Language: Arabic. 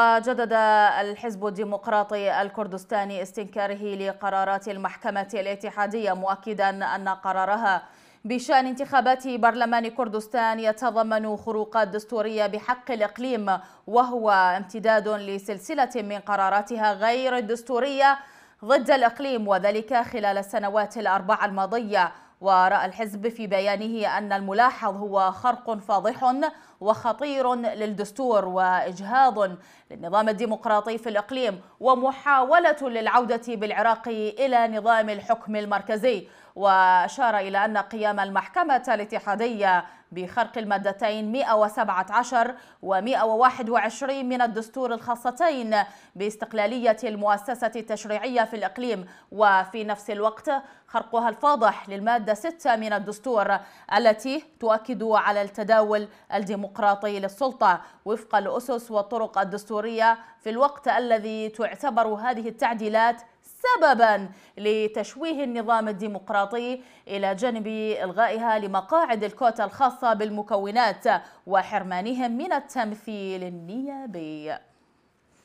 وجدد الحزب الديمقراطي الكردستاني استنكاره لقرارات المحكمة الاتحادية مؤكدا أن قرارها بشان انتخابات برلمان كردستان يتضمن خروقات دستورية بحق الإقليم وهو امتداد لسلسلة من قراراتها غير الدستورية ضد الإقليم وذلك خلال السنوات الأربع الماضية ورأى الحزب في بيانه أن الملاحظ هو خرق فاضح وخطير للدستور وإجهاض للنظام الديمقراطي في الإقليم ومحاولة للعودة بالعراق إلى نظام الحكم المركزي وأشار إلى أن قيام المحكمة الاتحادية بخرق المادتين 117 و 121 من الدستور الخاصتين باستقلالية المؤسسة التشريعية في الإقليم وفي نفس الوقت خرقها الفاضح للمادة 6 من الدستور التي تؤكد على التداول الديمقراطي للسلطة وفق الأسس والطرق الدستورية في الوقت الذي تعتبر هذه التعديلات سببا لتشويه النظام الديمقراطي إلى جانب إلغائها لمقاعد الكوتا الخاصة بالمكونات وحرمانهم من التمثيل النيابي